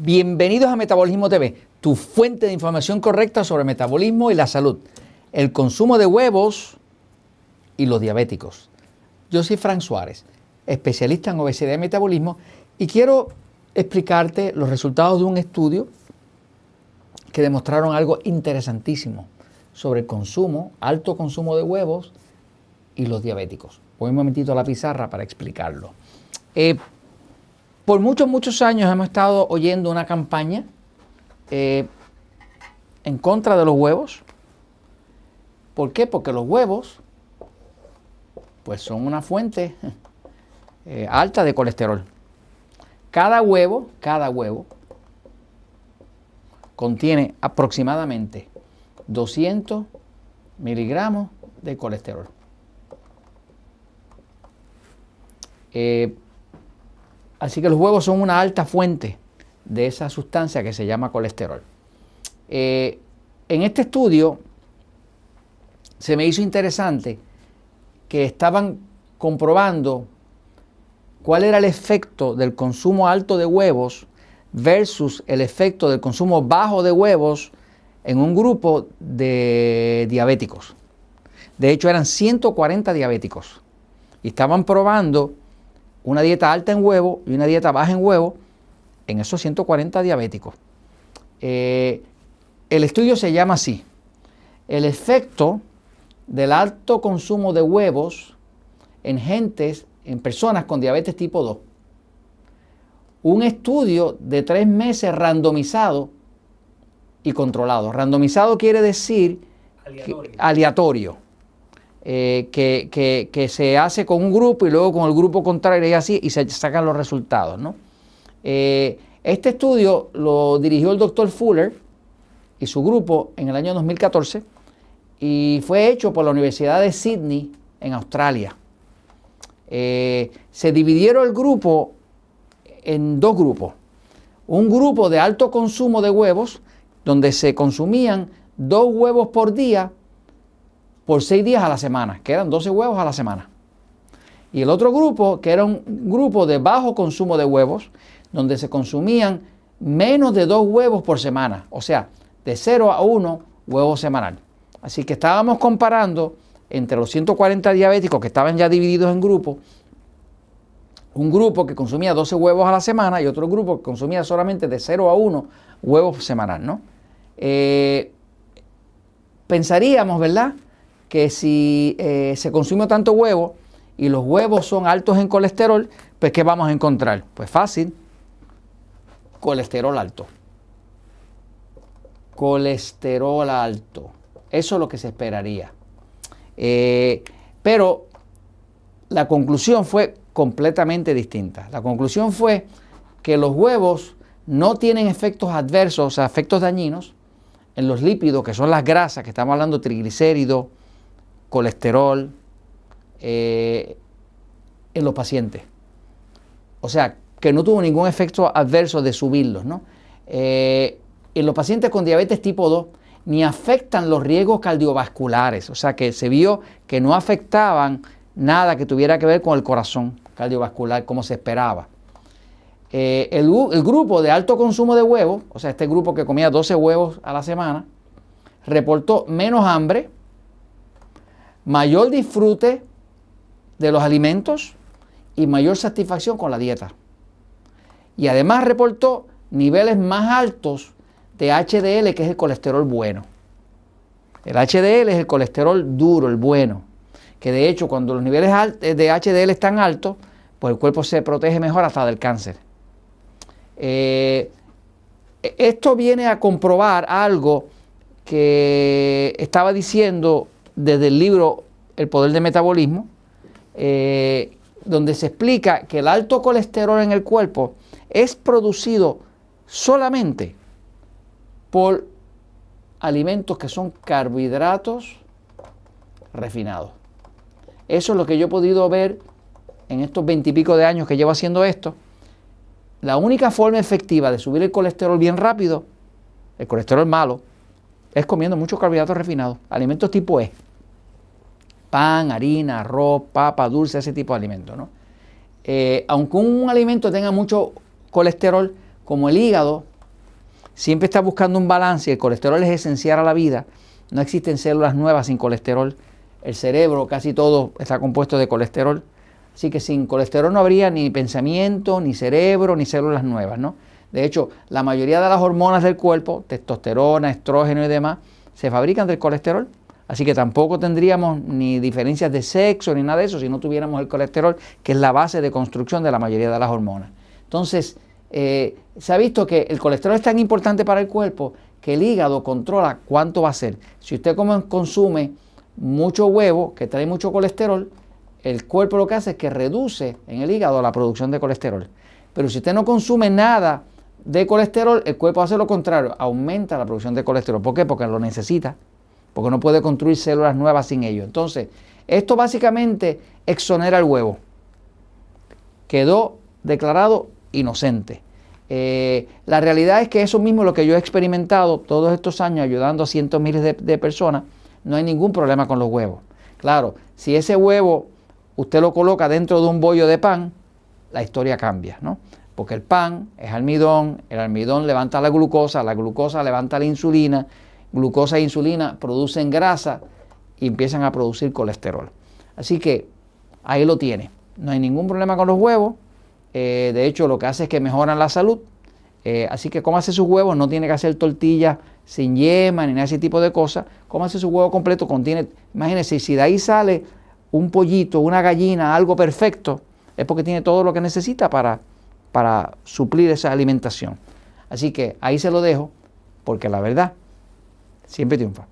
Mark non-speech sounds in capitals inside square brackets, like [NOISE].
Bienvenidos a Metabolismo TV, tu fuente de información correcta sobre metabolismo y la salud, el consumo de huevos y los diabéticos. Yo soy Fran Suárez, especialista en obesidad y metabolismo, y quiero explicarte los resultados de un estudio que demostraron algo interesantísimo sobre el consumo, alto consumo de huevos y los diabéticos. Voy un momentito a la pizarra para explicarlo. Eh, por muchos, muchos años hemos estado oyendo una campaña eh, en contra de los huevos. ¿Por qué? Porque los huevos pues son una fuente [LAUGHS] eh, alta de colesterol. Cada huevo, cada huevo contiene aproximadamente 200 miligramos de colesterol. Eh, Así que los huevos son una alta fuente de esa sustancia que se llama colesterol. Eh, en este estudio se me hizo interesante que estaban comprobando cuál era el efecto del consumo alto de huevos versus el efecto del consumo bajo de huevos en un grupo de diabéticos. De hecho, eran 140 diabéticos y estaban probando una dieta alta en huevo y una dieta baja en huevo en esos 140 diabéticos. Eh, el estudio se llama así, el efecto del alto consumo de huevos en gentes, en personas con diabetes tipo 2. Un estudio de tres meses randomizado y controlado. Randomizado quiere decir aleatorio eh, que, se hace con un grupo y luego con el grupo contrario y así, y se sacan los resultados. ¿no? Eh, este estudio lo dirigió el doctor Fuller y su grupo en el año 2014 y fue hecho por la Universidad de Sydney en Australia. Eh, se dividieron el grupo en dos grupos. Un grupo de alto consumo de huevos, donde se consumían dos huevos por día por seis días a la semana, que eran 12 huevos a la semana. Y el otro grupo, que era un grupo de bajo consumo de huevos, donde se consumían menos de dos huevos por semana, o sea, de 0 a 1 huevo semanal. Así que estábamos comparando entre los 140 diabéticos que estaban ya divididos en grupos, un grupo que consumía 12 huevos a la semana y otro grupo que consumía solamente de 0 a 1 huevos semanal, ¿no? Eh, pensaríamos, ¿verdad? que si eh, se consume tanto huevo y los huevos son altos en colesterol, pues ¿qué vamos a encontrar? Pues fácil, colesterol alto. Colesterol alto. Eso es lo que se esperaría. Eh, pero la conclusión fue completamente distinta. La conclusión fue que los huevos no tienen efectos adversos, o sea, efectos dañinos en los lípidos, que son las grasas, que estamos hablando triglicéridos, colesterol eh, en los pacientes. O sea, que no tuvo ningún efecto adverso de subirlos. ¿no? Eh, en los pacientes con diabetes tipo 2 ni afectan los riesgos cardiovasculares, o sea que se vio que no afectaban nada que tuviera que ver con el corazón cardiovascular como se esperaba. Eh, el, el, grupo de alto consumo de huevos, o sea, este grupo que comía 12 huevos a la semana, reportó menos hambre, mayor disfrute de los alimentos y mayor satisfacción con la dieta. Y además reportó niveles más altos de HDL, que es el colesterol bueno. El HDL es el colesterol duro, el bueno, que de hecho cuando los niveles eh, de HDL están altos, pues el cuerpo se protege mejor hasta del cáncer. Eh, e-, esto viene a comprobar algo que estaba diciendo desde el libro El poder del metabolismo, eh, donde se explica que el alto colesterol en el cuerpo es producido solamente por alimentos que son carbohidratos refinados. Eso es lo que yo he podido ver en estos veintipico de años que llevo haciendo esto. La única forma efectiva de subir el colesterol bien rápido, el colesterol malo, es comiendo muchos carbohidratos refinados, alimentos tipo E pan, harina, arroz, papa, dulce, ese tipo de alimentos. ¿no? Eh, aunque un alimento tenga mucho colesterol, como el hígado, siempre está buscando un balance y el colesterol es esencial a la vida. No existen células nuevas sin colesterol. El cerebro, casi todo, está compuesto de colesterol. Así que sin colesterol no habría ni pensamiento, ni cerebro, ni células nuevas. ¿no? De hecho, la mayoría de las hormonas del cuerpo, testosterona, estrógeno y demás, se fabrican del colesterol. Así que tampoco tendríamos ni diferencias de sexo ni nada de eso si no tuviéramos el colesterol, que es la base de construcción de la mayoría de las hormonas. Entonces, eh, se ha visto que el colesterol es tan importante para el cuerpo que el hígado controla cuánto va a ser. Si usted consume mucho huevo, que trae mucho colesterol, el cuerpo lo que hace es que reduce en el hígado la producción de colesterol. Pero si usted no consume nada de colesterol, el cuerpo hace lo contrario, aumenta la producción de colesterol. ¿Por qué? Porque lo necesita porque no puede construir células nuevas sin ello. Entonces, esto básicamente exonera el huevo. Quedó declarado inocente. Eh, la realidad es que eso mismo es lo que yo he experimentado todos estos años ayudando a cientos miles de, de personas. No hay ningún problema con los huevos. Claro, si ese huevo usted lo coloca dentro de un bollo de pan, la historia cambia, ¿no? Porque el pan es almidón, el almidón levanta la glucosa, la glucosa levanta la insulina, Glucosa e insulina producen grasa y empiezan a producir colesterol. Así que ahí lo tiene. No hay ningún problema con los huevos. Eh, de hecho, lo que hace es que mejoran la salud. Eh, así que hace sus huevos, no tiene que hacer tortillas sin yema ni nada ese tipo de cosas. hace su huevo completo, contiene, imagínense, si de ahí sale un pollito, una gallina, algo perfecto, es porque tiene todo lo que necesita para, para suplir esa alimentación. Así que ahí se lo dejo, porque la verdad Siempre triunfa.